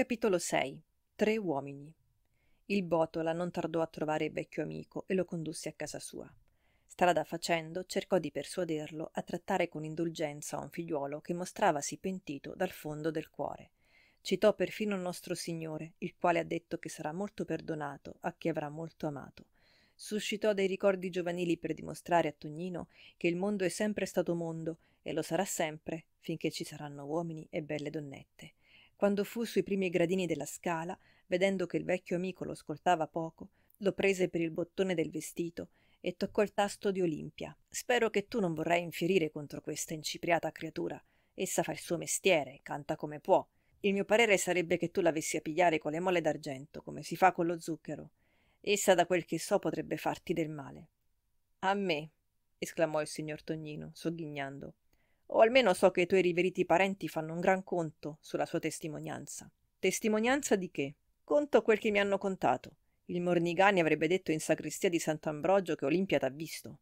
Capitolo 6 Tre uomini Il Botola non tardò a trovare il vecchio amico e lo condusse a casa sua. Strada facendo cercò di persuaderlo a trattare con indulgenza un figliuolo che mostravasi pentito dal fondo del cuore. Citò perfino il nostro Signore, il quale ha detto che sarà molto perdonato a chi avrà molto amato. Suscitò dei ricordi giovanili per dimostrare a Tognino che il mondo è sempre stato mondo e lo sarà sempre finché ci saranno uomini e belle donnette quando fu sui primi gradini della scala, vedendo che il vecchio amico lo ascoltava poco, lo prese per il bottone del vestito e toccò il tasto di Olimpia. Spero che tu non vorrai infierire contro questa incipriata creatura. Essa fa il suo mestiere, canta come può. Il mio parere sarebbe che tu l'avessi a pigliare con le mole d'argento, come si fa con lo zucchero. Essa, da quel che so, potrebbe farti del male. A me, esclamò il signor Tognino, sogghignando o almeno so che i tuoi riveriti parenti fanno un gran conto sulla sua testimonianza. Testimonianza di che? Conto quel che mi hanno contato. Il Mornigani avrebbe detto in sacrestia di Sant'Ambrogio che Olimpia t'ha visto.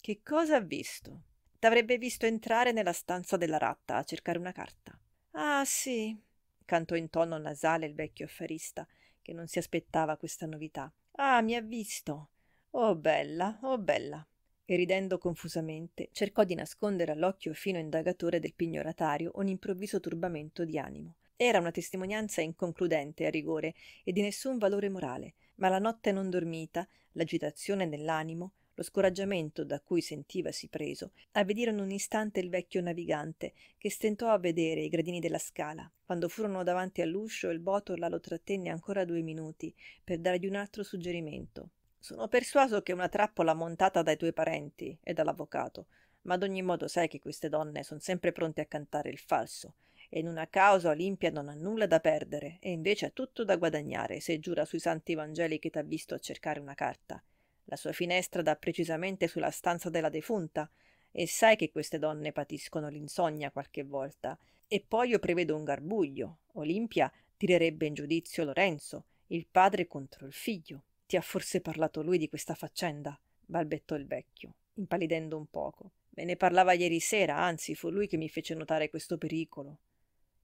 Che cosa ha visto? T'avrebbe visto entrare nella stanza della ratta a cercare una carta. Ah, sì, cantò in tono nasale il vecchio affarista, che non si aspettava questa novità. Ah, mi ha visto. Oh bella, oh bella e ridendo confusamente cercò di nascondere all'occhio fino indagatore del pignoratario un improvviso turbamento di animo. Era una testimonianza inconcludente a rigore e di nessun valore morale, ma la notte non dormita, l'agitazione nell'animo, lo scoraggiamento da cui sentivasi preso, avvedirono un istante il vecchio navigante, che stentò a vedere i gradini della scala. Quando furono davanti all'uscio, il botola lo trattenne ancora due minuti, per dargli un altro suggerimento. Sono persuaso che è una trappola montata dai tuoi parenti e dall'avvocato, ma ad ogni modo sai che queste donne sono sempre pronte a cantare il falso e in una causa Olimpia non ha nulla da perdere e invece ha tutto da guadagnare se giura sui santi Vangeli che t'ha visto a cercare una carta. La sua finestra dà precisamente sulla stanza della defunta e sai che queste donne patiscono l'insonnia qualche volta. E poi io prevedo un garbuglio. Olimpia tirerebbe in giudizio Lorenzo, il padre contro il figlio. Ti ha forse parlato lui di questa faccenda? balbettò il vecchio, impallidendo un poco. Me ne parlava ieri sera, anzi, fu lui che mi fece notare questo pericolo.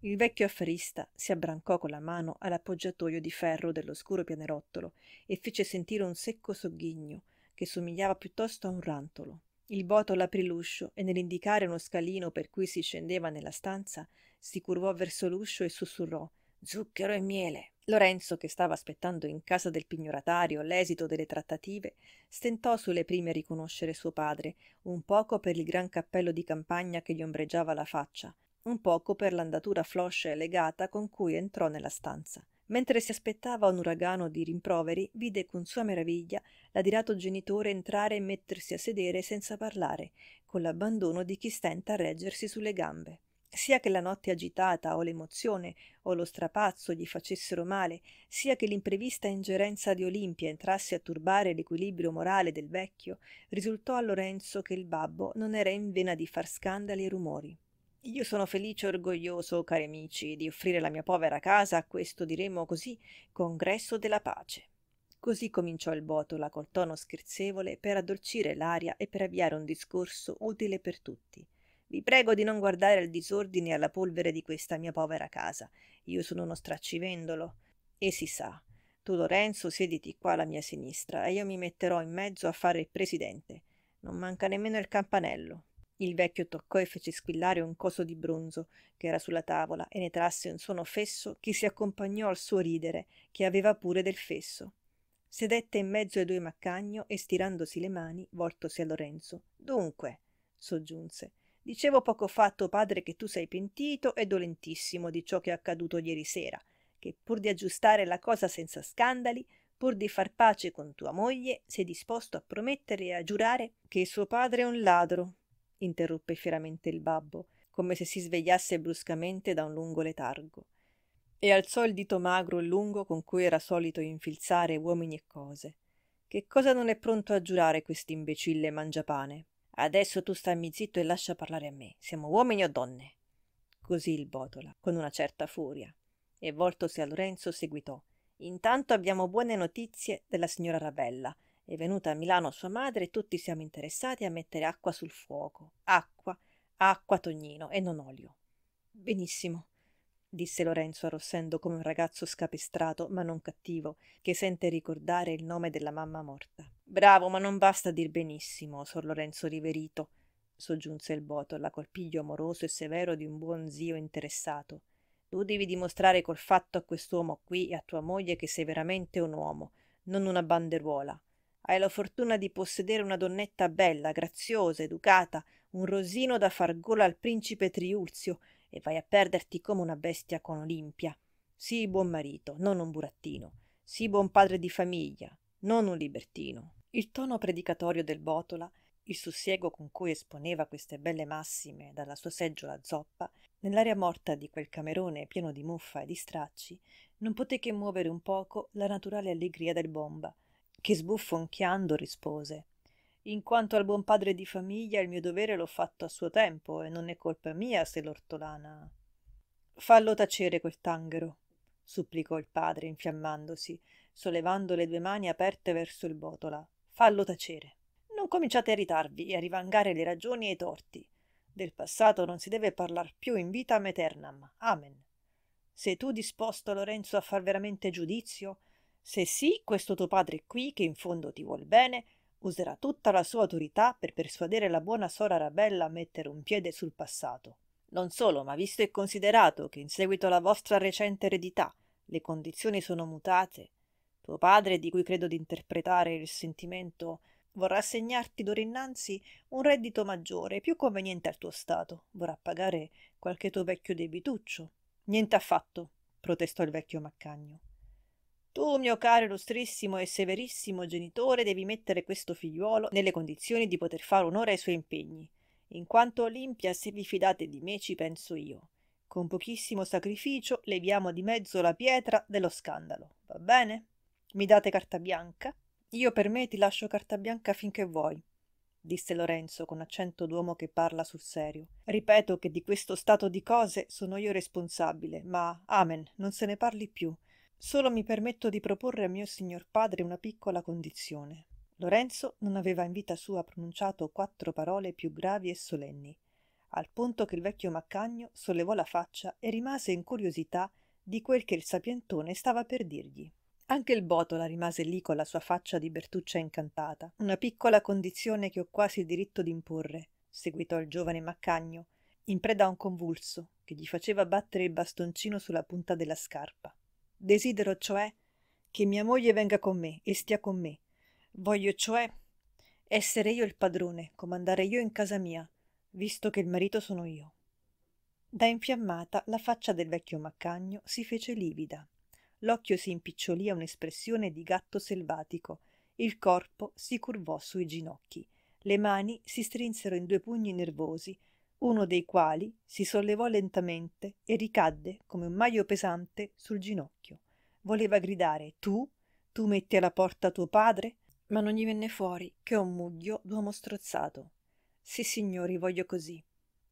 Il vecchio affarista si abbrancò con la mano all'appoggiatoio di ferro dell'oscuro pianerottolo e fece sentire un secco sogghigno che somigliava piuttosto a un rantolo. Il botolo aprì l'uscio e nell'indicare uno scalino per cui si scendeva nella stanza si curvò verso l'uscio e sussurrò Zucchero e miele. Lorenzo, che stava aspettando in casa del pignoratario l'esito delle trattative, stentò sulle prime a riconoscere suo padre, un poco per il gran cappello di campagna che gli ombreggiava la faccia, un poco per l'andatura floscia e legata con cui entrò nella stanza. Mentre si aspettava un uragano di rimproveri, vide con sua meraviglia l'adirato genitore entrare e mettersi a sedere senza parlare, con l'abbandono di chi stenta a reggersi sulle gambe sia che la notte agitata o l'emozione o lo strapazzo gli facessero male, sia che l'imprevista ingerenza di Olimpia entrasse a turbare l'equilibrio morale del vecchio, risultò a Lorenzo che il babbo non era in vena di far scandali e rumori. Io sono felice e orgoglioso, cari amici, di offrire la mia povera casa a questo, diremo così, congresso della pace. Così cominciò il Botola col tono scherzevole per addolcire l'aria e per avviare un discorso utile per tutti. Vi prego di non guardare al disordine e alla polvere di questa mia povera casa. Io sono uno straccivendolo. E si sa. Tu, Lorenzo, siediti qua alla mia sinistra e io mi metterò in mezzo a fare il presidente. Non manca nemmeno il campanello. Il vecchio toccò e fece squillare un coso di bronzo che era sulla tavola e ne trasse un suono fesso che si accompagnò al suo ridere, che aveva pure del fesso. Sedette in mezzo ai due maccagno e stirandosi le mani, voltosi a Lorenzo. Dunque, soggiunse, Dicevo poco fa a tuo padre che tu sei pentito e dolentissimo di ciò che è accaduto ieri sera, che pur di aggiustare la cosa senza scandali, pur di far pace con tua moglie, sei disposto a promettere e a giurare che suo padre è un ladro, interruppe fieramente il babbo, come se si svegliasse bruscamente da un lungo letargo. E alzò il dito magro e lungo con cui era solito infilzare uomini e cose. Che cosa non è pronto a giurare quest'imbecille mangiapane? Adesso tu stammi zitto e lascia parlare a me. Siamo uomini o donne? Così il botola, con una certa furia. E voltosi a Lorenzo seguitò. Intanto abbiamo buone notizie della signora Rabella. È venuta a Milano sua madre e tutti siamo interessati a mettere acqua sul fuoco. Acqua, acqua Tognino e non olio. Benissimo disse Lorenzo arrossendo come un ragazzo scapestrato ma non cattivo, che sente ricordare il nome della mamma morta. Bravo, ma non basta dir benissimo, sor Lorenzo riverito, soggiunse il botola col piglio amoroso e severo di un buon zio interessato. Tu devi dimostrare col fatto a quest'uomo qui e a tua moglie che sei veramente un uomo, non una banderuola. Hai la fortuna di possedere una donnetta bella, graziosa, educata, un rosino da far gola al principe Triulzio, e vai a perderti come una bestia con Olimpia. Sii buon marito, non un burattino. Sii buon padre di famiglia, non un libertino. Il tono predicatorio del Botola, il sussiego con cui esponeva queste belle massime dalla sua seggiola zoppa, nell'aria morta di quel camerone pieno di muffa e di stracci, non poté che muovere un poco la naturale allegria del bomba, che sbuffonchiando rispose in quanto al buon padre di famiglia, il mio dovere l'ho fatto a suo tempo e non è colpa mia se l'ortolana. Fallo tacere quel tanghero, supplicò il padre, infiammandosi, sollevando le due mani aperte verso il botola. Fallo tacere. Non cominciate a irritarvi e a rivangare le ragioni e i torti. Del passato non si deve parlar più in vita eternam. Amen. Sei tu disposto, Lorenzo, a far veramente giudizio? Se sì, questo tuo padre qui, che in fondo ti vuol bene, userà tutta la sua autorità per persuadere la buona sora Arabella a mettere un piede sul passato. Non solo, ma visto e considerato che in seguito alla vostra recente eredità le condizioni sono mutate, tuo padre, di cui credo di interpretare il sentimento, vorrà assegnarti d'ora innanzi un reddito maggiore, più conveniente al tuo stato, vorrà pagare qualche tuo vecchio debituccio. Niente affatto, protestò il vecchio Maccagno. Tu, mio caro illustrissimo e severissimo genitore, devi mettere questo figliuolo nelle condizioni di poter fare onore ai suoi impegni. In quanto Olimpia, se vi fidate di me, ci penso io. Con pochissimo sacrificio leviamo di mezzo la pietra dello scandalo, va bene? Mi date carta bianca? Io per me ti lascio carta bianca finché vuoi, disse Lorenzo con accento d'uomo che parla sul serio. Ripeto che di questo stato di cose sono io responsabile, ma amen, non se ne parli più. Solo mi permetto di proporre a mio signor padre una piccola condizione. Lorenzo non aveva in vita sua pronunciato quattro parole più gravi e solenni, al punto che il vecchio Maccagno sollevò la faccia e rimase in curiosità di quel che il sapientone stava per dirgli. Anche il Botola rimase lì con la sua faccia di Bertuccia incantata. Una piccola condizione che ho quasi il diritto di imporre, seguitò il giovane Maccagno, in preda a un convulso che gli faceva battere il bastoncino sulla punta della scarpa. Desidero, cioè, che mia moglie venga con me e stia con me. Voglio, cioè, essere io il padrone, comandare io in casa mia, visto che il marito sono io. Da infiammata la faccia del vecchio Maccagno si fece livida. L'occhio si impicciolì a un'espressione di gatto selvatico, il corpo si curvò sui ginocchi, le mani si strinsero in due pugni nervosi uno dei quali si sollevò lentamente e ricadde come un maio pesante sul ginocchio. Voleva gridare Tu? Tu metti alla porta tuo padre? Ma non gli venne fuori che un muglio d'uomo strozzato. Sì, signori, voglio così,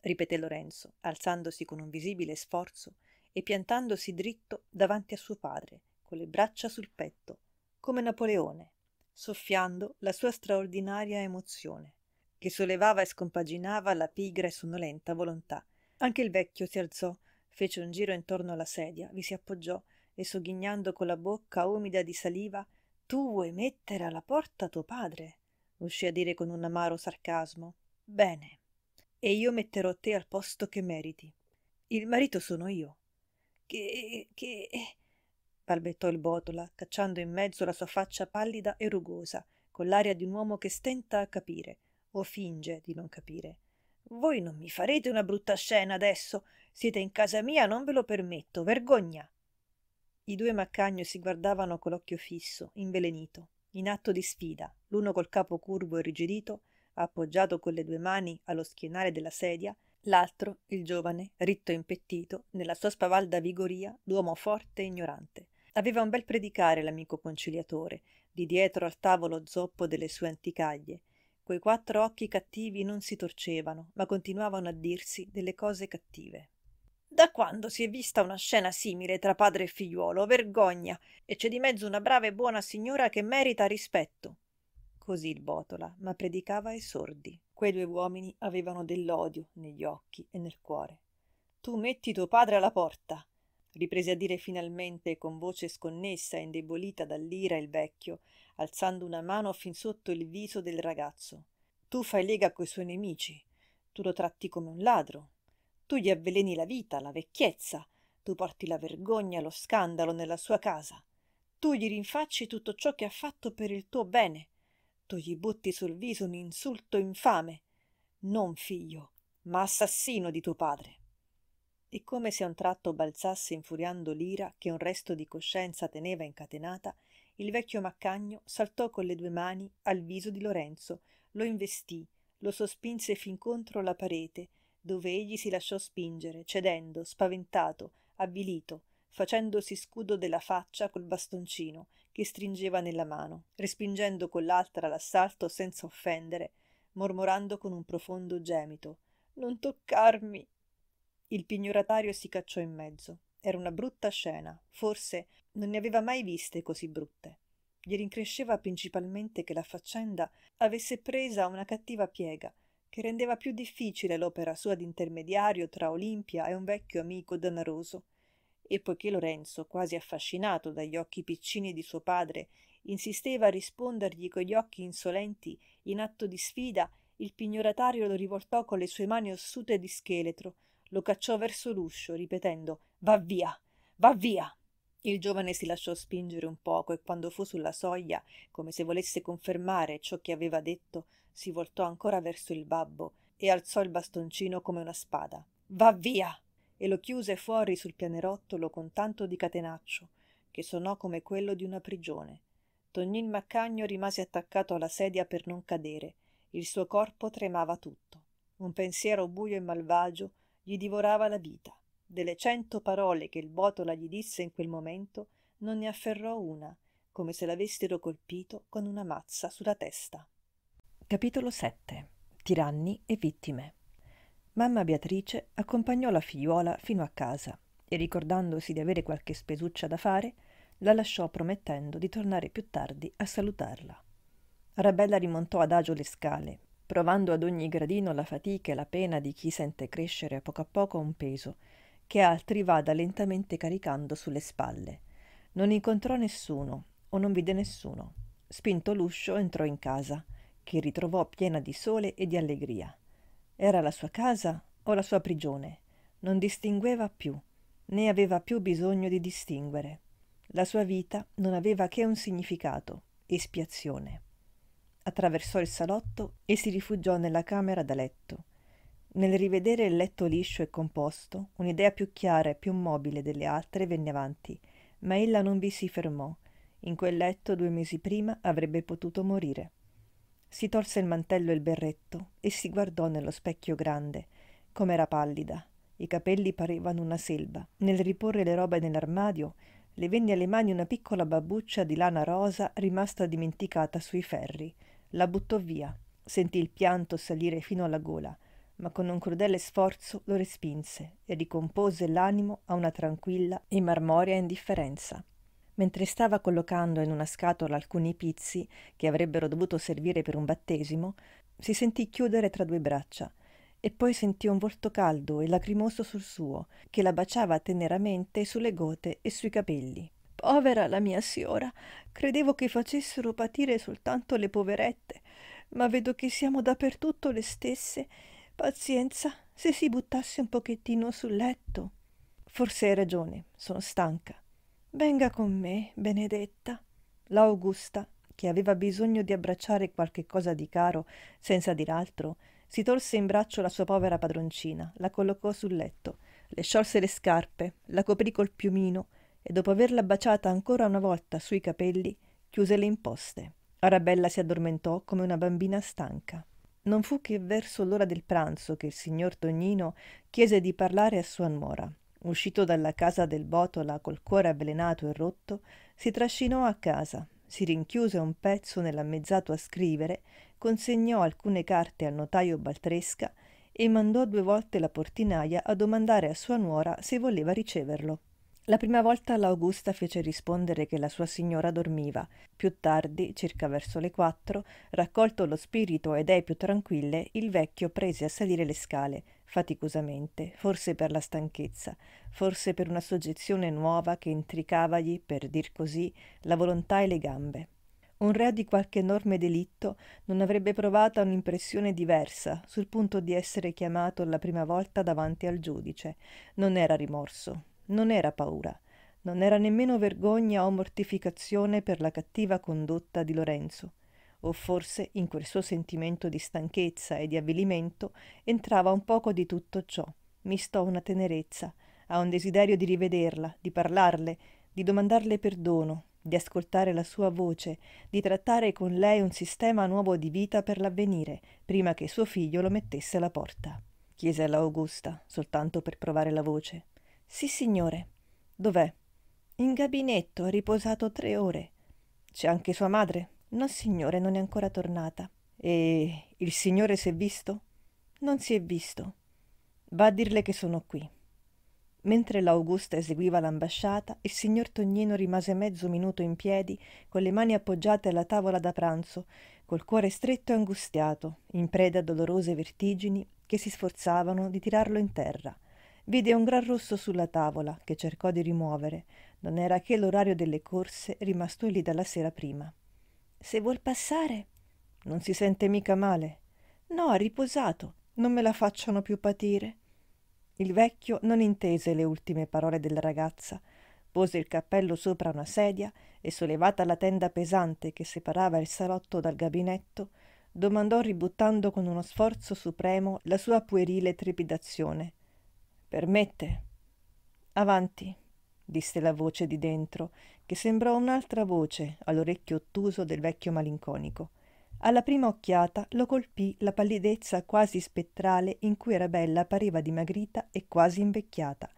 ripeté Lorenzo, alzandosi con un visibile sforzo e piantandosi dritto davanti a suo padre, con le braccia sul petto, come Napoleone, soffiando la sua straordinaria emozione che sollevava e scompaginava la pigra e sonnolenta volontà. Anche il vecchio si alzò, fece un giro intorno alla sedia, vi si appoggiò e sogghignando con la bocca umida di saliva tu vuoi mettere alla porta tuo padre uscì a dire con un amaro sarcasmo bene e io metterò te al posto che meriti il marito sono io che che balbettò il botola cacciando in mezzo la sua faccia pallida e rugosa con l'aria di un uomo che stenta a capire o finge di non capire. Voi non mi farete una brutta scena adesso. Siete in casa mia, non ve lo permetto. Vergogna. I due Maccagno si guardavano con l'occhio fisso, invelenito, in atto di sfida, l'uno col capo curvo e rigidito, appoggiato con le due mani allo schienale della sedia, l'altro, il giovane, ritto e impettito, nella sua spavalda vigoria, d'uomo forte e ignorante. Aveva un bel predicare l'amico conciliatore, di dietro al tavolo zoppo delle sue anticaglie, quei quattro occhi cattivi non si torcevano, ma continuavano a dirsi delle cose cattive. Da quando si è vista una scena simile tra padre e figliuolo? Vergogna! E c'è di mezzo una brava e buona signora che merita rispetto. Così il botola, ma predicava ai sordi. Quei due uomini avevano dell'odio negli occhi e nel cuore. Tu metti tuo padre alla porta, riprese a dire finalmente con voce sconnessa e indebolita dall'ira il vecchio, alzando una mano fin sotto il viso del ragazzo. Tu fai lega coi suoi nemici, tu lo tratti come un ladro, tu gli avveleni la vita, la vecchiezza, tu porti la vergogna, lo scandalo nella sua casa, tu gli rinfacci tutto ciò che ha fatto per il tuo bene, tu gli butti sul viso un insulto infame, non figlio, ma assassino di tuo padre. E come se a un tratto balzasse infuriando l'ira che un resto di coscienza teneva incatenata, il vecchio Maccagno saltò con le due mani al viso di Lorenzo, lo investì, lo sospinse fin contro la parete, dove egli si lasciò spingere, cedendo, spaventato, avvilito, facendosi scudo della faccia col bastoncino che stringeva nella mano, respingendo con l'altra l'assalto senza offendere, mormorando con un profondo gemito Non toccarmi. Il pignoratario si cacciò in mezzo. Era una brutta scena, forse non ne aveva mai viste così brutte. Gli rincresceva principalmente che la faccenda avesse presa una cattiva piega, che rendeva più difficile l'opera sua d'intermediario tra Olimpia e un vecchio amico danaroso. E poiché Lorenzo, quasi affascinato dagli occhi piccini di suo padre, insisteva a rispondergli con gli occhi insolenti in atto di sfida, il pignoratario lo rivoltò con le sue mani ossute di scheletro, lo cacciò verso l'uscio, ripetendo Va via, va via. Il giovane si lasciò spingere un poco e quando fu sulla soglia, come se volesse confermare ciò che aveva detto, si voltò ancora verso il babbo e alzò il bastoncino come una spada. Va via! e lo chiuse fuori sul pianerottolo con tanto di catenaccio, che sonò come quello di una prigione. Tonnin Maccagno rimase attaccato alla sedia per non cadere. Il suo corpo tremava tutto. Un pensiero buio e malvagio gli divorava la vita. Delle cento parole che il botola gli disse in quel momento, non ne afferrò una, come se l'avessero colpito con una mazza sulla testa. Capitolo 7 Tiranni e vittime. Mamma Beatrice accompagnò la figliuola fino a casa e ricordandosi di avere qualche spesuccia da fare, la lasciò promettendo di tornare più tardi a salutarla. Arabella rimontò adagio le scale provando ad ogni gradino la fatica e la pena di chi sente crescere a poco a poco un peso, che altri vada lentamente caricando sulle spalle. Non incontrò nessuno, o non vide nessuno. Spinto l'uscio entrò in casa, che ritrovò piena di sole e di allegria. Era la sua casa o la sua prigione? Non distingueva più, né aveva più bisogno di distinguere. La sua vita non aveva che un significato, espiazione attraversò il salotto e si rifugiò nella camera da letto. Nel rivedere il letto liscio e composto, un'idea più chiara e più mobile delle altre venne avanti, ma ella non vi si fermò. In quel letto due mesi prima avrebbe potuto morire. Si tolse il mantello e il berretto e si guardò nello specchio grande, com'era pallida. I capelli parevano una selva. Nel riporre le robe nell'armadio, le venne alle mani una piccola babbuccia di lana rosa rimasta dimenticata sui ferri. La buttò via, sentì il pianto salire fino alla gola, ma con un crudele sforzo lo respinse e ricompose l'animo a una tranquilla e marmorea indifferenza. Mentre stava collocando in una scatola alcuni pizzi che avrebbero dovuto servire per un battesimo, si sentì chiudere tra due braccia e poi sentì un volto caldo e lacrimoso sul suo che la baciava teneramente sulle gote e sui capelli. Povera la mia signora, credevo che facessero patire soltanto le poverette, ma vedo che siamo dappertutto le stesse. Pazienza, se si buttasse un pochettino sul letto. Forse hai ragione, sono stanca. Venga con me, benedetta. La Augusta, che aveva bisogno di abbracciare qualche cosa di caro, senza dir altro, si tolse in braccio la sua povera padroncina, la collocò sul letto, le sciolse le scarpe, la coprì col piumino, e dopo averla baciata ancora una volta sui capelli, chiuse le imposte. Arabella si addormentò come una bambina stanca. Non fu che verso l'ora del pranzo che il signor Tognino chiese di parlare a sua nuora. Uscito dalla casa del Botola col cuore avvelenato e rotto, si trascinò a casa, si rinchiuse un pezzo nell'ammezzato a scrivere, consegnò alcune carte al notaio Baltresca e mandò due volte la portinaia a domandare a sua nuora se voleva riceverlo. La prima volta l'Augusta fece rispondere che la sua signora dormiva. Più tardi, circa verso le quattro, raccolto lo spirito ed ei più tranquille, il vecchio prese a salire le scale, faticosamente, forse per la stanchezza, forse per una soggezione nuova che intricavagli, per dir così, la volontà e le gambe. Un re di qualche enorme delitto non avrebbe provata un'impressione diversa sul punto di essere chiamato la prima volta davanti al giudice. Non era rimorso, non era paura, non era nemmeno vergogna o mortificazione per la cattiva condotta di Lorenzo. O forse in quel suo sentimento di stanchezza e di avvilimento entrava un poco di tutto ciò, misto a una tenerezza, a un desiderio di rivederla, di parlarle, di domandarle perdono, di ascoltare la sua voce, di trattare con lei un sistema nuovo di vita per l'avvenire, prima che suo figlio lo mettesse alla porta. Chiese alla Augusta, soltanto per provare la voce. Sì, signore. Dov'è? In gabinetto, ha riposato tre ore. C'è anche sua madre? No, signore, non è ancora tornata. E il signore si è visto? Non si è visto. Va a dirle che sono qui. Mentre l'Augusta eseguiva l'ambasciata, il signor Tognino rimase mezzo minuto in piedi, con le mani appoggiate alla tavola da pranzo, col cuore stretto e angustiato, in preda a dolorose vertigini che si sforzavano di tirarlo in terra vide un gran rosso sulla tavola che cercò di rimuovere. Non era che l'orario delle corse rimasto lì dalla sera prima. Se vuol passare? Non si sente mica male. No, ha riposato. Non me la facciano più patire. Il vecchio non intese le ultime parole della ragazza. Pose il cappello sopra una sedia e, sollevata la tenda pesante che separava il salotto dal gabinetto, domandò ributtando con uno sforzo supremo la sua puerile trepidazione. Permette. Avanti, disse la voce di dentro, che sembrò un'altra voce all'orecchio ottuso del vecchio malinconico. Alla prima occhiata lo colpì la pallidezza quasi spettrale in cui Arabella pareva dimagrita e quasi invecchiata.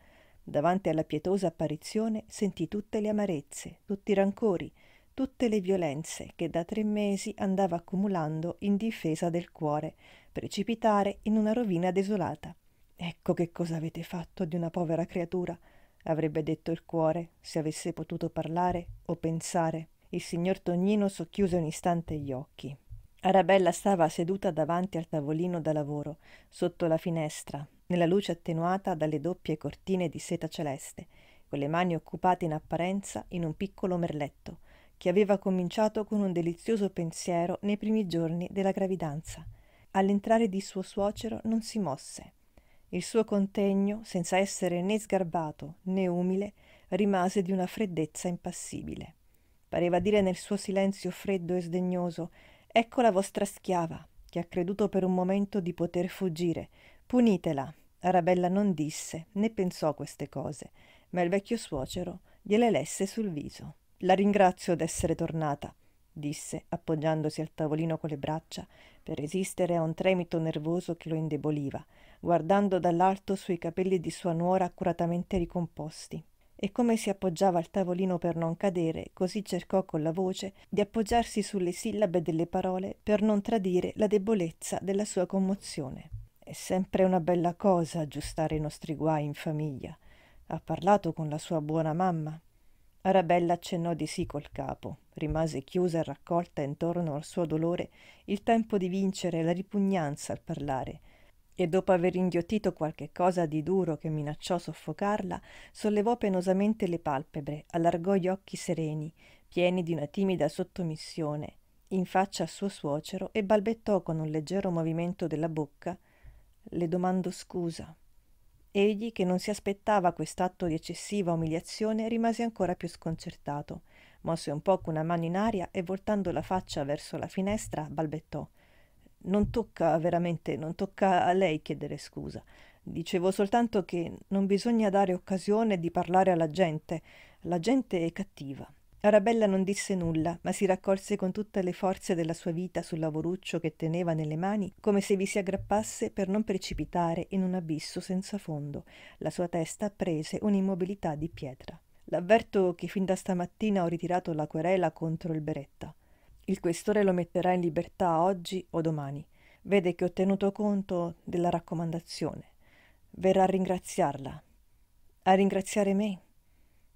Davanti alla pietosa apparizione sentì tutte le amarezze, tutti i rancori, tutte le violenze che da tre mesi andava accumulando in difesa del cuore, precipitare in una rovina desolata. Ecco che cosa avete fatto di una povera creatura, avrebbe detto il cuore, se avesse potuto parlare o pensare. Il signor Tognino socchiuse un istante gli occhi. Arabella stava seduta davanti al tavolino da lavoro, sotto la finestra, nella luce attenuata dalle doppie cortine di seta celeste, con le mani occupate in apparenza in un piccolo merletto, che aveva cominciato con un delizioso pensiero nei primi giorni della gravidanza. All'entrare di suo suocero non si mosse. Il suo contegno, senza essere né sgarbato né umile, rimase di una freddezza impassibile. Pareva dire nel suo silenzio freddo e sdegnoso Ecco la vostra schiava, che ha creduto per un momento di poter fuggire. Punitela. Arabella non disse né pensò queste cose, ma il vecchio suocero gliele lesse sul viso. La ringrazio d'essere tornata, disse, appoggiandosi al tavolino con le braccia, per resistere a un tremito nervoso che lo indeboliva guardando dall'alto sui capelli di sua nuora accuratamente ricomposti. E come si appoggiava al tavolino per non cadere, così cercò con la voce di appoggiarsi sulle sillabe delle parole per non tradire la debolezza della sua commozione. È sempre una bella cosa aggiustare i nostri guai in famiglia. Ha parlato con la sua buona mamma. Arabella accennò di sì col capo, rimase chiusa e raccolta intorno al suo dolore il tempo di vincere la ripugnanza al parlare e dopo aver inghiottito qualche cosa di duro che minacciò soffocarla, sollevò penosamente le palpebre, allargò gli occhi sereni, pieni di una timida sottomissione, in faccia a suo suocero e balbettò con un leggero movimento della bocca Le domando scusa. Egli, che non si aspettava quest'atto di eccessiva umiliazione, rimase ancora più sconcertato. Mosse un poco una mano in aria e voltando la faccia verso la finestra balbettò non tocca veramente, non tocca a lei chiedere scusa. Dicevo soltanto che non bisogna dare occasione di parlare alla gente. La gente è cattiva. Arabella non disse nulla, ma si raccolse con tutte le forze della sua vita sul lavoruccio che teneva nelle mani, come se vi si aggrappasse per non precipitare in un abisso senza fondo. La sua testa prese un'immobilità di pietra. L'avverto che fin da stamattina ho ritirato la querela contro il Beretta. Il questore lo metterà in libertà oggi o domani. Vede che ho tenuto conto della raccomandazione. Verrà a ringraziarla. A ringraziare me?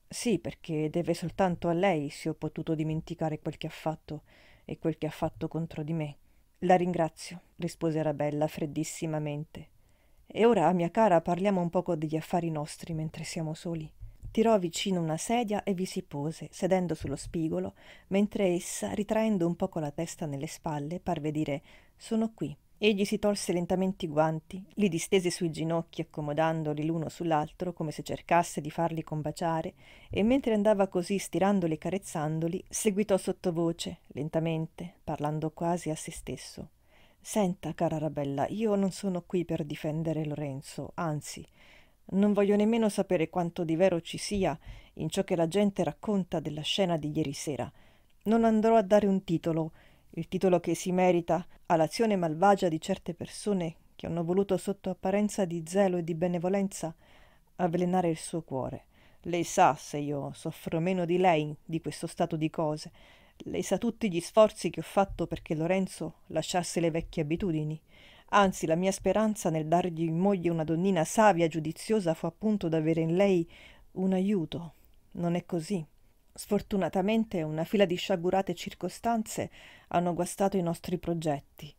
Sì, perché deve soltanto a lei se ho potuto dimenticare quel che ha fatto e quel che ha fatto contro di me. La ringrazio, rispose Arabella freddissimamente. E ora, mia cara, parliamo un poco degli affari nostri mentre siamo soli tirò vicino una sedia e vi si pose, sedendo sullo spigolo, mentre essa, ritraendo un poco la testa nelle spalle, parve dire Sono qui. Egli si tolse lentamente i guanti, li distese sui ginocchi, accomodandoli l'uno sull'altro come se cercasse di farli combaciare, e mentre andava così stirandoli e carezzandoli, seguitò sottovoce, lentamente, parlando quasi a se stesso. Senta, cara Rabella, io non sono qui per difendere Lorenzo, anzi, non voglio nemmeno sapere quanto di vero ci sia in ciò che la gente racconta della scena di ieri sera. Non andrò a dare un titolo, il titolo che si merita all'azione malvagia di certe persone che hanno voluto sotto apparenza di zelo e di benevolenza avvelenare il suo cuore. Lei sa se io soffro meno di lei di questo stato di cose. Lei sa tutti gli sforzi che ho fatto perché Lorenzo lasciasse le vecchie abitudini. Anzi, la mia speranza nel dargli in moglie una donnina savia e giudiziosa fu appunto d'avere in lei un aiuto. Non è così. Sfortunatamente una fila di sciagurate circostanze hanno guastato i nostri progetti.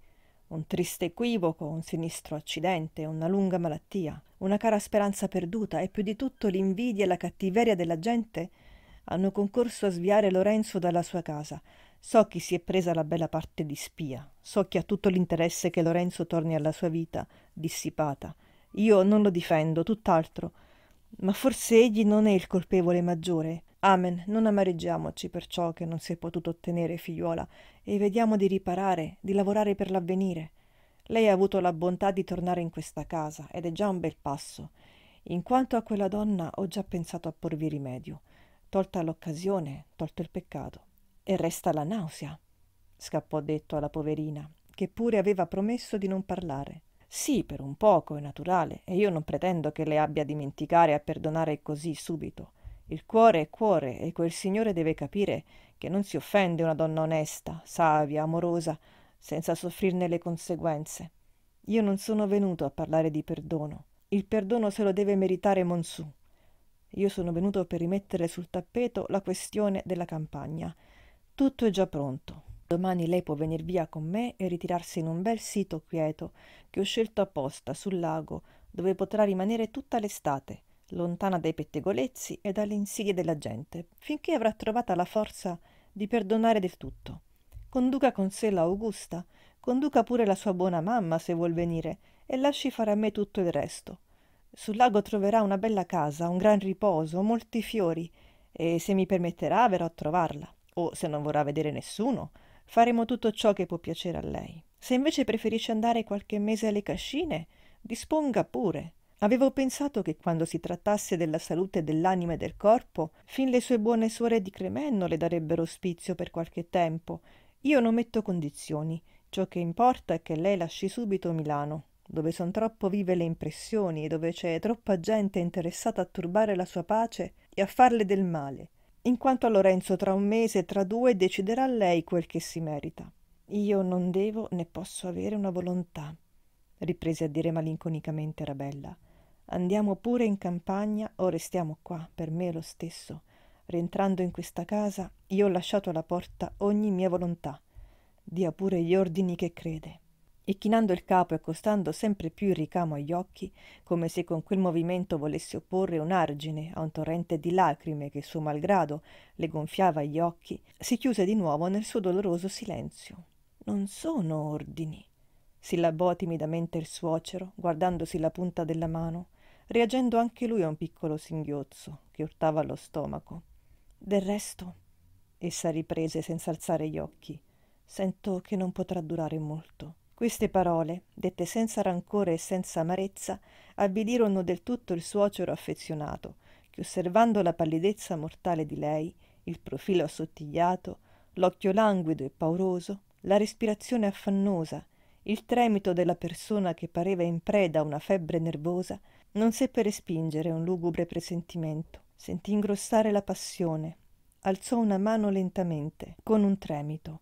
Un triste equivoco, un sinistro accidente, una lunga malattia, una cara speranza perduta e più di tutto l'invidia e la cattiveria della gente hanno concorso a sviare Lorenzo dalla sua casa, So chi si è presa la bella parte di spia, so chi ha tutto l'interesse che Lorenzo torni alla sua vita dissipata. Io non lo difendo, tutt'altro. Ma forse egli non è il colpevole maggiore. Amen, non amareggiamoci per ciò che non si è potuto ottenere, figliuola, e vediamo di riparare, di lavorare per l'avvenire. Lei ha avuto la bontà di tornare in questa casa ed è già un bel passo. In quanto a quella donna ho già pensato a porvi rimedio. Tolta l'occasione, tolto il peccato. E resta la nausea, scappò detto alla poverina, che pure aveva promesso di non parlare. Sì, per un poco, è naturale, e io non pretendo che le abbia a dimenticare e a perdonare così subito. Il cuore è cuore e quel signore deve capire che non si offende una donna onesta, savia, amorosa, senza soffrirne le conseguenze. Io non sono venuto a parlare di perdono. Il perdono se lo deve meritare Monsù. Io sono venuto per rimettere sul tappeto la questione della campagna tutto è già pronto. Domani lei può venire via con me e ritirarsi in un bel sito quieto che ho scelto apposta sul lago, dove potrà rimanere tutta l'estate, lontana dai pettegolezzi e dalle insidie della gente, finché avrà trovata la forza di perdonare del tutto. Conduca con sé la Augusta, conduca pure la sua buona mamma se vuol venire, e lasci fare a me tutto il resto. Sul lago troverà una bella casa, un gran riposo, molti fiori, e se mi permetterà verrò a trovarla o se non vorrà vedere nessuno, faremo tutto ciò che può piacere a lei. Se invece preferisce andare qualche mese alle cascine, disponga pure. Avevo pensato che quando si trattasse della salute dell'anima e del corpo, fin le sue buone suore di Cremenno le darebbero ospizio per qualche tempo. Io non metto condizioni. Ciò che importa è che lei lasci subito Milano, dove son troppo vive le impressioni e dove c'è troppa gente interessata a turbare la sua pace e a farle del male in quanto a Lorenzo tra un mese tra due deciderà lei quel che si merita. Io non devo né posso avere una volontà, riprese a dire malinconicamente Rabella. Andiamo pure in campagna o restiamo qua, per me lo stesso. Rientrando in questa casa, io ho lasciato alla porta ogni mia volontà. Dia pure gli ordini che crede e chinando il capo e accostando sempre più il ricamo agli occhi, come se con quel movimento volesse opporre un argine a un torrente di lacrime che, suo malgrado, le gonfiava gli occhi, si chiuse di nuovo nel suo doloroso silenzio. Non sono ordini, sillabò timidamente il suocero, guardandosi la punta della mano, reagendo anche lui a un piccolo singhiozzo che urtava lo stomaco. Del resto, essa riprese senza alzare gli occhi, sento che non potrà durare molto. Queste parole, dette senza rancore e senza amarezza, abbedirono del tutto il suocero affezionato, che osservando la pallidezza mortale di lei, il profilo assottigliato, l'occhio languido e pauroso, la respirazione affannosa, il tremito della persona che pareva in preda a una febbre nervosa, non seppe respingere un lugubre presentimento. Sentì ingrossare la passione, alzò una mano lentamente, con un tremito,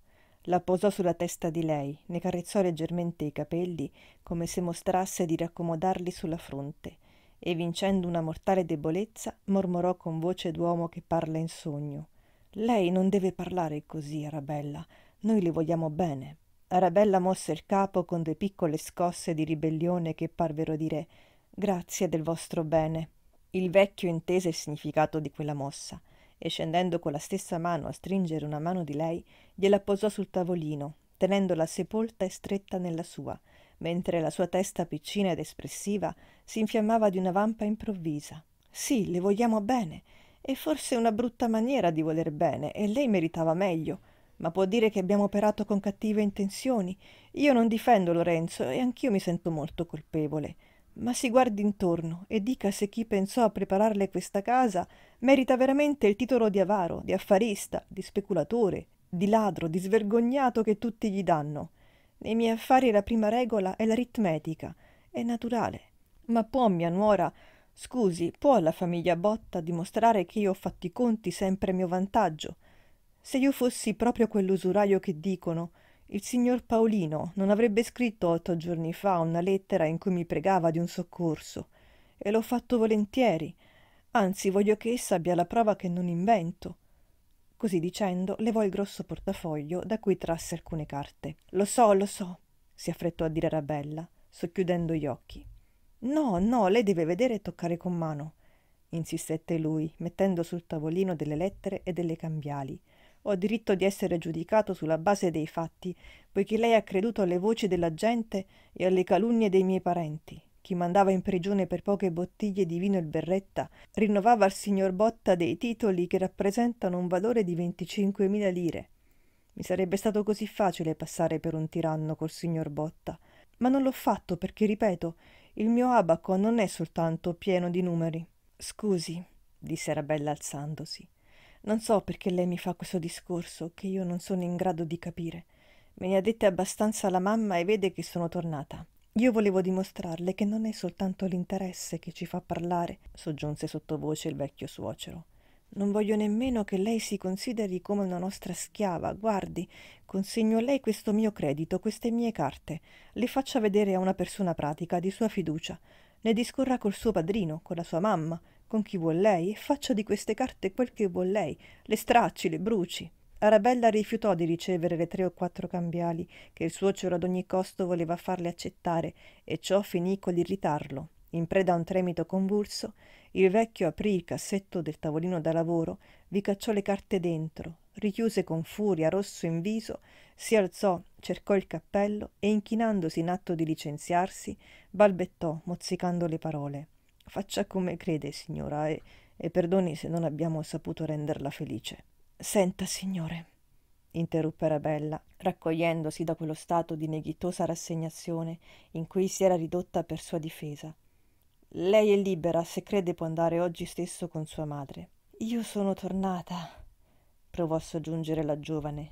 la posò sulla testa di lei, ne carezzò leggermente i capelli come se mostrasse di raccomodarli sulla fronte, e vincendo una mortale debolezza mormorò con voce d'uomo che parla in sogno. Lei non deve parlare così, Arabella. Noi le vogliamo bene. Arabella mosse il capo con due piccole scosse di ribellione che parvero dire Grazie del vostro bene. Il vecchio intese il significato di quella mossa e scendendo con la stessa mano a stringere una mano di lei, gliela posò sul tavolino, tenendola sepolta e stretta nella sua, mentre la sua testa piccina ed espressiva si infiammava di una vampa improvvisa. Sì, le vogliamo bene, e forse una brutta maniera di voler bene, e lei meritava meglio. Ma può dire che abbiamo operato con cattive intenzioni. Io non difendo Lorenzo e anch'io mi sento molto colpevole ma si guardi intorno e dica se chi pensò a prepararle questa casa merita veramente il titolo di avaro, di affarista, di speculatore, di ladro, di svergognato che tutti gli danno. Nei miei affari la prima regola è l'aritmetica, è naturale. Ma può mia nuora, scusi, può la famiglia Botta dimostrare che io ho fatto i conti sempre a mio vantaggio? Se io fossi proprio quell'usuraio che dicono, il signor Paolino non avrebbe scritto otto giorni fa una lettera in cui mi pregava di un soccorso, e l'ho fatto volentieri, anzi voglio che essa abbia la prova che non invento. Così dicendo, levò il grosso portafoglio da cui trasse alcune carte. Lo so, lo so, si affrettò a dire Arabella, socchiudendo gli occhi. No, no, lei deve vedere e toccare con mano, insistette lui, mettendo sul tavolino delle lettere e delle cambiali, ho diritto di essere giudicato sulla base dei fatti, poiché lei ha creduto alle voci della gente e alle calunnie dei miei parenti. Chi mandava in prigione per poche bottiglie di vino e berretta rinnovava al signor Botta dei titoli che rappresentano un valore di 25.000 lire. Mi sarebbe stato così facile passare per un tiranno col signor Botta, ma non l'ho fatto perché, ripeto, il mio abaco non è soltanto pieno di numeri. Scusi, disse Arabella alzandosi. Non so perché lei mi fa questo discorso, che io non sono in grado di capire. Me ne ha dette abbastanza la mamma e vede che sono tornata. Io volevo dimostrarle che non è soltanto l'interesse che ci fa parlare, soggiunse sottovoce il vecchio suocero. Non voglio nemmeno che lei si consideri come una nostra schiava. Guardi, consegno a lei questo mio credito, queste mie carte. Le faccia vedere a una persona pratica, di sua fiducia. Ne discorra col suo padrino, con la sua mamma, con chi vuol lei e faccia di queste carte quel che vuol lei, le stracci, le bruci. Arabella rifiutò di ricevere le tre o quattro cambiali che il suocero ad ogni costo voleva farle accettare e ciò finì con l'irritarlo. In preda a un tremito convulso, il vecchio aprì il cassetto del tavolino da lavoro, vi cacciò le carte dentro, richiuse con furia rosso in viso, si alzò, cercò il cappello e, inchinandosi in atto di licenziarsi, balbettò, mozzicando le parole. Faccia come crede, signora, e, e perdoni se non abbiamo saputo renderla felice. Senta, signore, interruppe Arabella, raccogliendosi da quello stato di neghitosa rassegnazione in cui si era ridotta per sua difesa. Lei è libera, se crede può andare oggi stesso con sua madre. Io sono tornata, provò a soggiungere la giovane.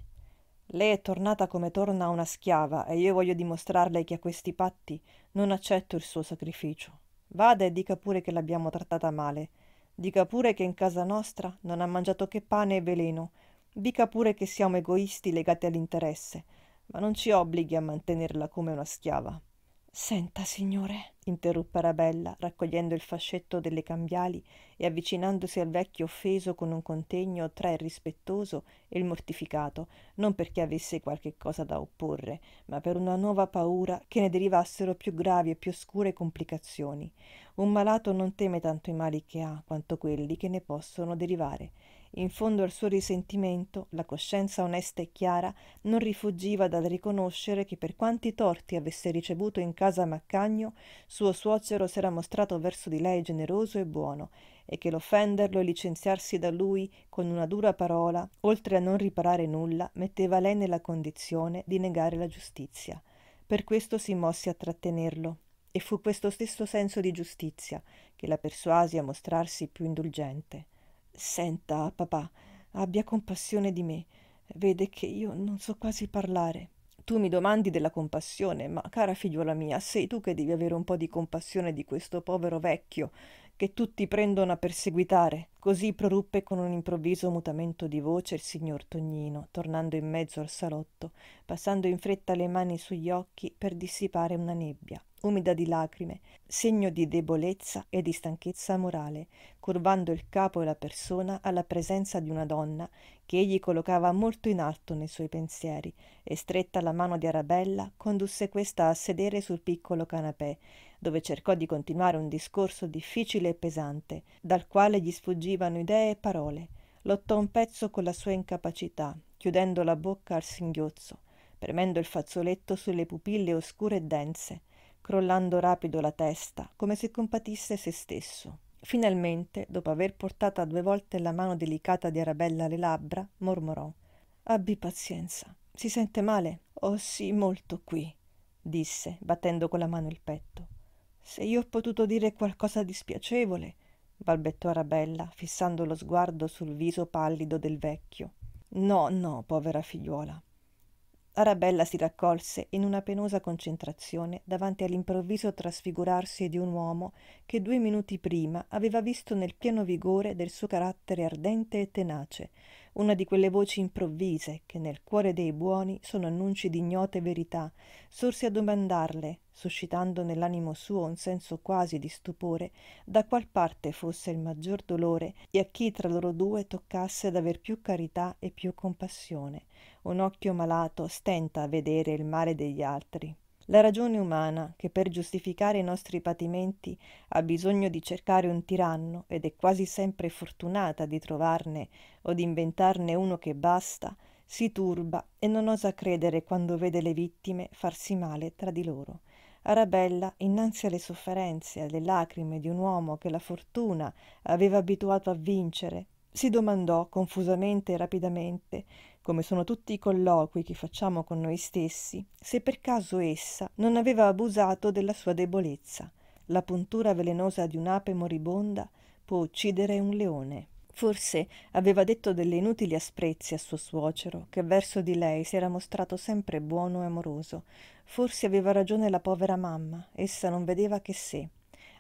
Lei è tornata come torna una schiava e io voglio dimostrarle che a questi patti non accetto il suo sacrificio. Vada e dica pure che l'abbiamo trattata male. Dica pure che in casa nostra non ha mangiato che pane e veleno. Dica pure che siamo egoisti legati all'interesse, ma non ci obblighi a mantenerla come una schiava. Senta, signore, interruppe Arabella, raccogliendo il fascetto delle cambiali e avvicinandosi al vecchio offeso con un contegno tra il rispettoso e il mortificato, non perché avesse qualche cosa da opporre, ma per una nuova paura che ne derivassero più gravi e più oscure complicazioni. Un malato non teme tanto i mali che ha quanto quelli che ne possono derivare. In fondo al suo risentimento, la coscienza onesta e chiara non rifuggiva dal riconoscere che per quanti torti avesse ricevuto in casa Maccagno, suo suocero s'era mostrato verso di lei generoso e buono, e che l'offenderlo e licenziarsi da lui con una dura parola, oltre a non riparare nulla, metteva lei nella condizione di negare la giustizia. Per questo si mosse a trattenerlo, e fu questo stesso senso di giustizia che la persuasi a mostrarsi più indulgente. Senta, papà, abbia compassione di me. Vede che io non so quasi parlare. Tu mi domandi della compassione, ma cara figliuola mia, sei tu che devi avere un po' di compassione di questo povero vecchio che tutti prendono a perseguitare. Così proruppe con un improvviso mutamento di voce il signor Tognino, tornando in mezzo al salotto, passando in fretta le mani sugli occhi per dissipare una nebbia umida di lacrime, segno di debolezza e di stanchezza morale, curvando il capo e la persona alla presenza di una donna che egli collocava molto in alto nei suoi pensieri, e stretta la mano di Arabella, condusse questa a sedere sul piccolo canapè, dove cercò di continuare un discorso difficile e pesante, dal quale gli sfuggivano idee e parole. Lottò un pezzo con la sua incapacità, chiudendo la bocca al singhiozzo, premendo il fazzoletto sulle pupille oscure e dense, crollando rapido la testa, come se compatisse se stesso. Finalmente, dopo aver portata due volte la mano delicata di Arabella alle labbra, mormorò Abbi pazienza. Si sente male? Oh sì, molto qui, disse, battendo con la mano il petto. Se io ho potuto dire qualcosa di spiacevole, balbettò Arabella, fissando lo sguardo sul viso pallido del vecchio. No, no, povera figliuola, Arabella si raccolse in una penosa concentrazione davanti all'improvviso trasfigurarsi di un uomo che due minuti prima aveva visto nel pieno vigore del suo carattere ardente e tenace, una di quelle voci improvvise che nel cuore dei buoni sono annunci di ignote verità, sorse a domandarle, suscitando nell'animo suo un senso quasi di stupore, da qual parte fosse il maggior dolore e a chi tra loro due toccasse d'aver più carità e più compassione. Un occhio malato stenta a vedere il male degli altri, la ragione umana, che per giustificare i nostri patimenti ha bisogno di cercare un tiranno ed è quasi sempre fortunata di trovarne o di inventarne uno che basta, si turba e non osa credere quando vede le vittime farsi male tra di loro. Arabella, innanzi alle sofferenze e alle lacrime di un uomo che la fortuna aveva abituato a vincere, si domandò confusamente e rapidamente come sono tutti i colloqui che facciamo con noi stessi, se per caso essa non aveva abusato della sua debolezza. La puntura velenosa di un'ape moribonda può uccidere un leone. Forse aveva detto delle inutili asprezze a suo suocero, che verso di lei si era mostrato sempre buono e amoroso. Forse aveva ragione la povera mamma, essa non vedeva che sé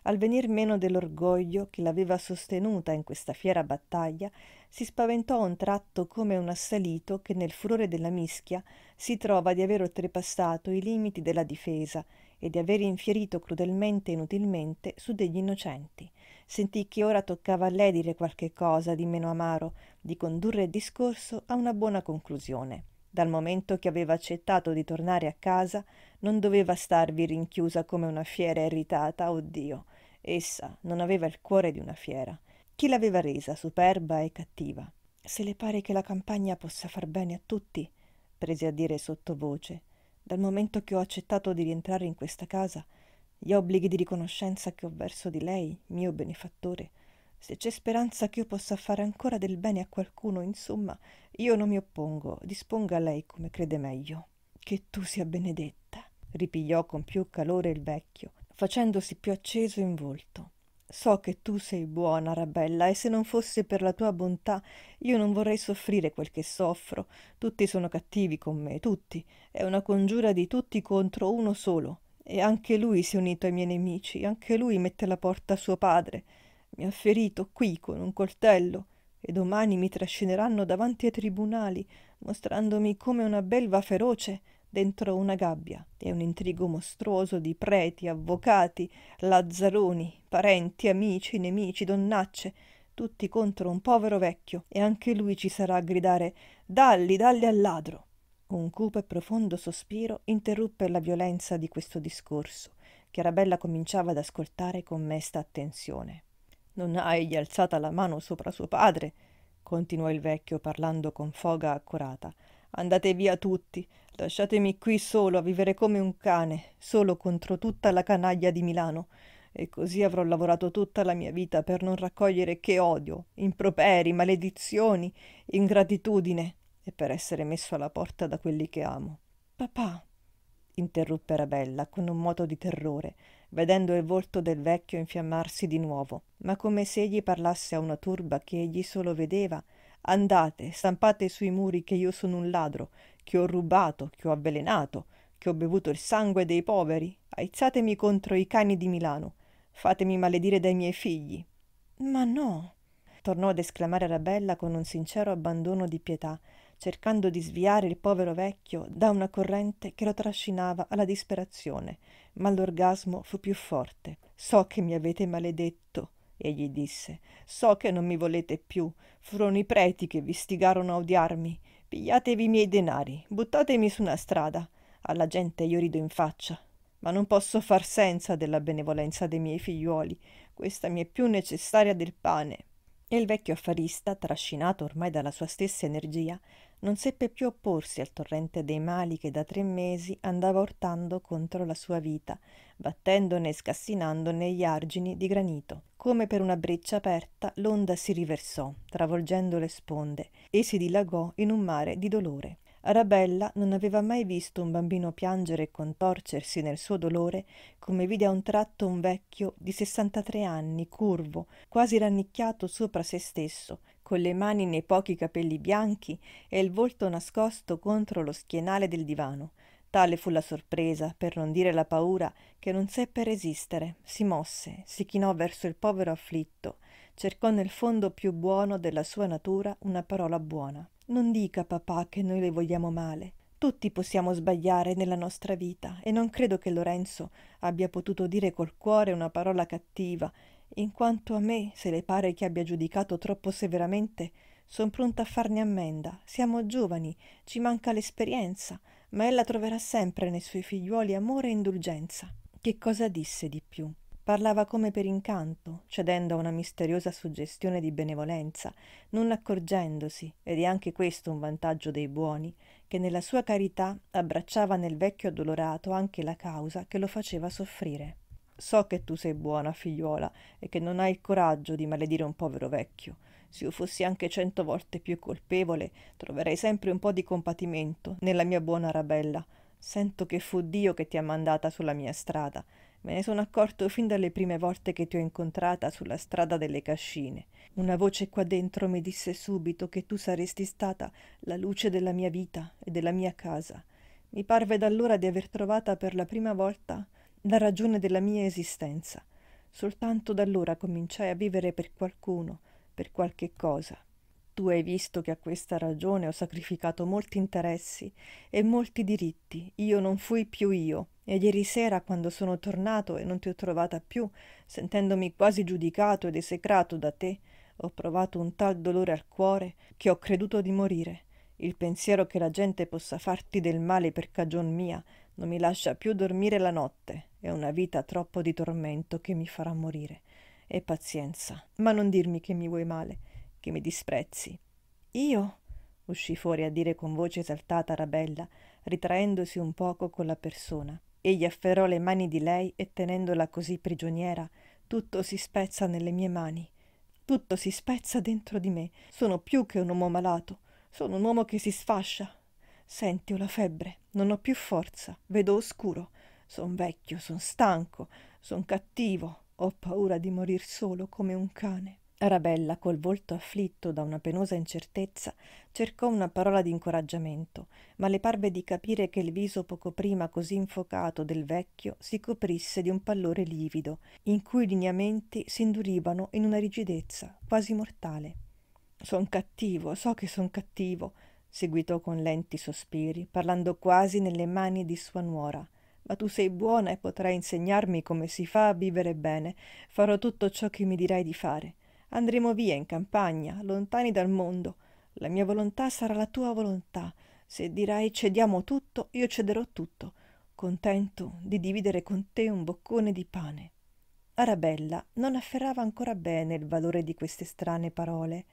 al venir meno dell'orgoglio che l'aveva sostenuta in questa fiera battaglia, si spaventò a un tratto come un assalito che nel furore della mischia si trova di aver oltrepassato i limiti della difesa e di aver infierito crudelmente e inutilmente su degli innocenti. Sentì che ora toccava a lei dire qualche cosa di meno amaro, di condurre il discorso a una buona conclusione. Dal momento che aveva accettato di tornare a casa, non doveva starvi rinchiusa come una fiera irritata, oddio. Oh Essa non aveva il cuore di una fiera. Chi l'aveva resa superba e cattiva? Se le pare che la campagna possa far bene a tutti, prese a dire sottovoce, dal momento che ho accettato di rientrare in questa casa, gli obblighi di riconoscenza che ho verso di lei, mio benefattore, se c'è speranza che io possa fare ancora del bene a qualcuno, insomma, io non mi oppongo, disponga a lei come crede meglio. Che tu sia benedetta, ripigliò con più calore il vecchio, facendosi più acceso in volto. So che tu sei buona, Rabella, e se non fosse per la tua bontà io non vorrei soffrire quel che soffro. Tutti sono cattivi con me, tutti. È una congiura di tutti contro uno solo. E anche lui si è unito ai miei nemici, anche lui mette la porta a suo padre. Mi ha ferito qui con un coltello, e domani mi trascineranno davanti ai tribunali, mostrandomi come una belva feroce dentro una gabbia e un intrigo mostruoso di preti, avvocati, lazzaroni, parenti, amici, nemici, donnacce, tutti contro un povero vecchio, e anche lui ci sarà a gridare Dalli, dalli al ladro. Un cupo e profondo sospiro interruppe la violenza di questo discorso. Chiarabella cominciava ad ascoltare con mesta attenzione. Non hai gli alzata la mano sopra suo padre? continuò il vecchio parlando con foga accurata. Andate via tutti, lasciatemi qui solo a vivere come un cane, solo contro tutta la canaglia di Milano. E così avrò lavorato tutta la mia vita per non raccogliere che odio, improperi, maledizioni, ingratitudine e per essere messo alla porta da quelli che amo. Papà, interruppe Arabella con un moto di terrore, vedendo il volto del vecchio infiammarsi di nuovo, ma come se egli parlasse a una turba che egli solo vedeva Andate, stampate sui muri che io sono un ladro, che ho rubato, che ho avvelenato, che ho bevuto il sangue dei poveri. Aizzatemi contro i cani di Milano. Fatemi maledire dai miei figli. Ma no! tornò ad esclamare Arabella con un sincero abbandono di pietà, cercando di sviare il povero vecchio da una corrente che lo trascinava alla disperazione, ma l'orgasmo fu più forte. So che mi avete maledetto, Egli disse, so che non mi volete più, furono i preti che vi stigarono a odiarmi. Pigliatevi i miei denari, buttatemi su una strada. Alla gente io rido in faccia, ma non posso far senza della benevolenza dei miei figliuoli. Questa mi è più necessaria del pane. E il vecchio affarista, trascinato ormai dalla sua stessa energia, non seppe più opporsi al torrente dei mali che da tre mesi andava urtando contro la sua vita, battendone e scassinandone gli argini di granito. Come per una breccia aperta, l'onda si riversò, travolgendo le sponde, e si dilagò in un mare di dolore. Arabella non aveva mai visto un bambino piangere e contorcersi nel suo dolore come vide a un tratto un vecchio di 63 anni, curvo, quasi rannicchiato sopra se stesso, con le mani nei pochi capelli bianchi e il volto nascosto contro lo schienale del divano. Tale fu la sorpresa, per non dire la paura, che non seppe resistere, si mosse, si chinò verso il povero afflitto, cercò nel fondo più buono della sua natura una parola buona. Non dica papà che noi le vogliamo male. Tutti possiamo sbagliare nella nostra vita e non credo che Lorenzo abbia potuto dire col cuore una parola cattiva in quanto a me, se le pare che abbia giudicato troppo severamente, son pronta a farne ammenda. Siamo giovani, ci manca l'esperienza, ma ella troverà sempre nei suoi figliuoli amore e indulgenza. Che cosa disse di più? Parlava come per incanto, cedendo a una misteriosa suggestione di benevolenza, non accorgendosi, ed è anche questo un vantaggio dei buoni, che nella sua carità abbracciava nel vecchio addolorato anche la causa che lo faceva soffrire. So che tu sei buona, figliuola, e che non hai il coraggio di maledire un povero vecchio. Se io fossi anche cento volte più colpevole, troverei sempre un po' di compatimento nella mia buona Arabella. Sento che fu Dio che ti ha mandata sulla mia strada. Me ne sono accorto fin dalle prime volte che ti ho incontrata sulla strada delle cascine. Una voce qua dentro mi disse subito che tu saresti stata la luce della mia vita e della mia casa. Mi parve da allora di aver trovata per la prima volta la ragione della mia esistenza. Soltanto da allora cominciai a vivere per qualcuno, per qualche cosa. Tu hai visto che a questa ragione ho sacrificato molti interessi e molti diritti. Io non fui più io. E ieri sera, quando sono tornato e non ti ho trovata più, sentendomi quasi giudicato ed esecrato da te, ho provato un tal dolore al cuore che ho creduto di morire. Il pensiero che la gente possa farti del male per cagion mia non mi lascia più dormire la notte. È una vita troppo di tormento che mi farà morire. E pazienza. Ma non dirmi che mi vuoi male, che mi disprezzi. Io? uscì fuori a dire con voce esaltata Rabella, ritraendosi un poco con la persona. Egli afferrò le mani di lei e tenendola così prigioniera, tutto si spezza nelle mie mani. Tutto si spezza dentro di me. Sono più che un uomo malato. Sono un uomo che si sfascia, Senti, ho la febbre, non ho più forza, vedo oscuro, son vecchio, son stanco, son cattivo, ho paura di morir solo come un cane. Arabella, col volto afflitto da una penosa incertezza, cercò una parola di incoraggiamento, ma le parve di capire che il viso poco prima così infocato del vecchio si coprisse di un pallore livido, in cui i lineamenti si indurivano in una rigidezza quasi mortale. Son cattivo, so che son cattivo, seguitò con lenti sospiri, parlando quasi nelle mani di sua nuora. Ma tu sei buona e potrai insegnarmi come si fa a vivere bene. Farò tutto ciò che mi dirai di fare. Andremo via in campagna, lontani dal mondo. La mia volontà sarà la tua volontà. Se dirai cediamo tutto, io cederò tutto, contento di dividere con te un boccone di pane. Arabella non afferrava ancora bene il valore di queste strane parole,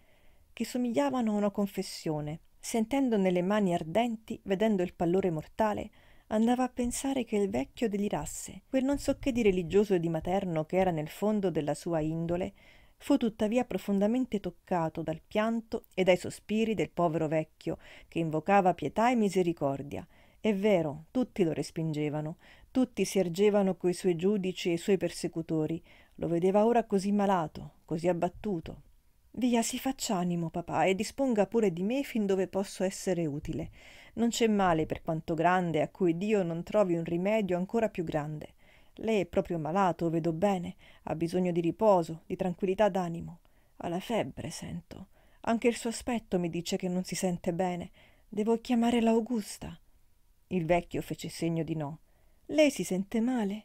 che somigliavano a una confessione Sentendo nelle mani ardenti, vedendo il pallore mortale, andava a pensare che il vecchio delirasse. Quel non so che di religioso e di materno che era nel fondo della sua indole, fu tuttavia profondamente toccato dal pianto e dai sospiri del povero vecchio, che invocava pietà e misericordia. È vero, tutti lo respingevano, tutti si ergevano coi suoi giudici e i suoi persecutori, lo vedeva ora così malato, così abbattuto, Via, si faccia animo, papà, e disponga pure di me fin dove posso essere utile. Non c'è male, per quanto grande, a cui Dio non trovi un rimedio ancora più grande. Lei è proprio malato, vedo bene, ha bisogno di riposo, di tranquillità d'animo. Ha la febbre, sento. Anche il suo aspetto mi dice che non si sente bene. Devo chiamare l'Augusta. Il vecchio fece segno di no. Lei si sente male?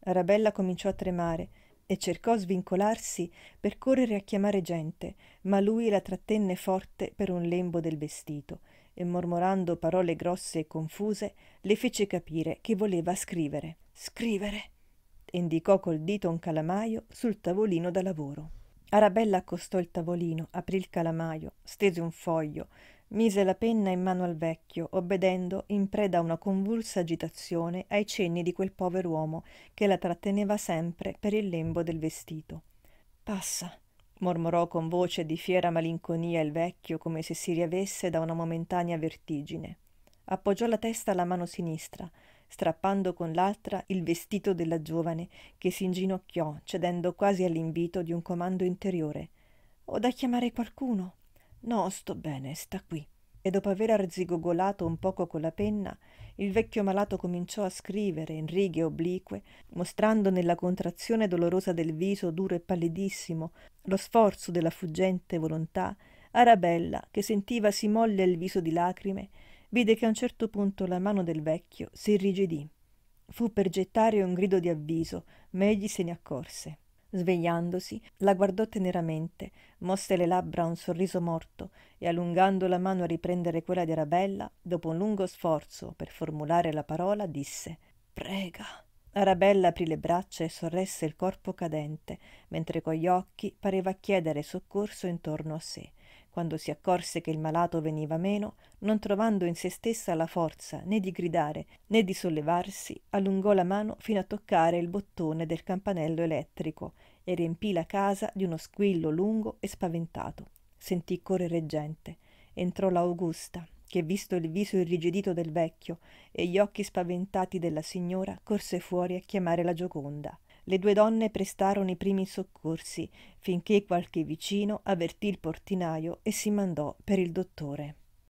Arabella cominciò a tremare e cercò svincolarsi per correre a chiamare gente, ma lui la trattenne forte per un lembo del vestito e mormorando parole grosse e confuse le fece capire che voleva scrivere. Scrivere! e indicò col dito un calamaio sul tavolino da lavoro. Arabella accostò il tavolino, aprì il calamaio, stese un foglio, Mise la penna in mano al vecchio, obbedendo, in preda a una convulsa agitazione, ai cenni di quel povero uomo che la tratteneva sempre per il lembo del vestito. Passa, mormorò con voce di fiera malinconia il vecchio, come se si riavesse da una momentanea vertigine. Appoggiò la testa alla mano sinistra, strappando con l'altra il vestito della giovane, che si inginocchiò, cedendo quasi all'invito di un comando interiore. Ho da chiamare qualcuno. No, sto bene, sta qui. E dopo aver arzigogolato un poco con la penna, il vecchio malato cominciò a scrivere in righe oblique, mostrando nella contrazione dolorosa del viso duro e pallidissimo lo sforzo della fuggente volontà, Arabella, che sentiva si molle il viso di lacrime, vide che a un certo punto la mano del vecchio si irrigidì. Fu per gettare un grido di avviso, ma egli se ne accorse svegliandosi, la guardò teneramente, mosse le labbra a un sorriso morto e allungando la mano a riprendere quella di Arabella, dopo un lungo sforzo per formulare la parola, disse Prega. Arabella aprì le braccia e sorresse il corpo cadente, mentre con gli occhi pareva chiedere soccorso intorno a sé. Quando si accorse che il malato veniva meno, non trovando in se stessa la forza né di gridare né di sollevarsi, allungò la mano fino a toccare il bottone del campanello elettrico e riempì la casa di uno squillo lungo e spaventato. Sentì correre gente. Entrò l'Augusta, che, visto il viso irrigidito del vecchio e gli occhi spaventati della signora, corse fuori a chiamare la Gioconda. Le due donne prestarono i primi soccorsi, finché qualche vicino avvertì il portinaio e si mandò per il dottore.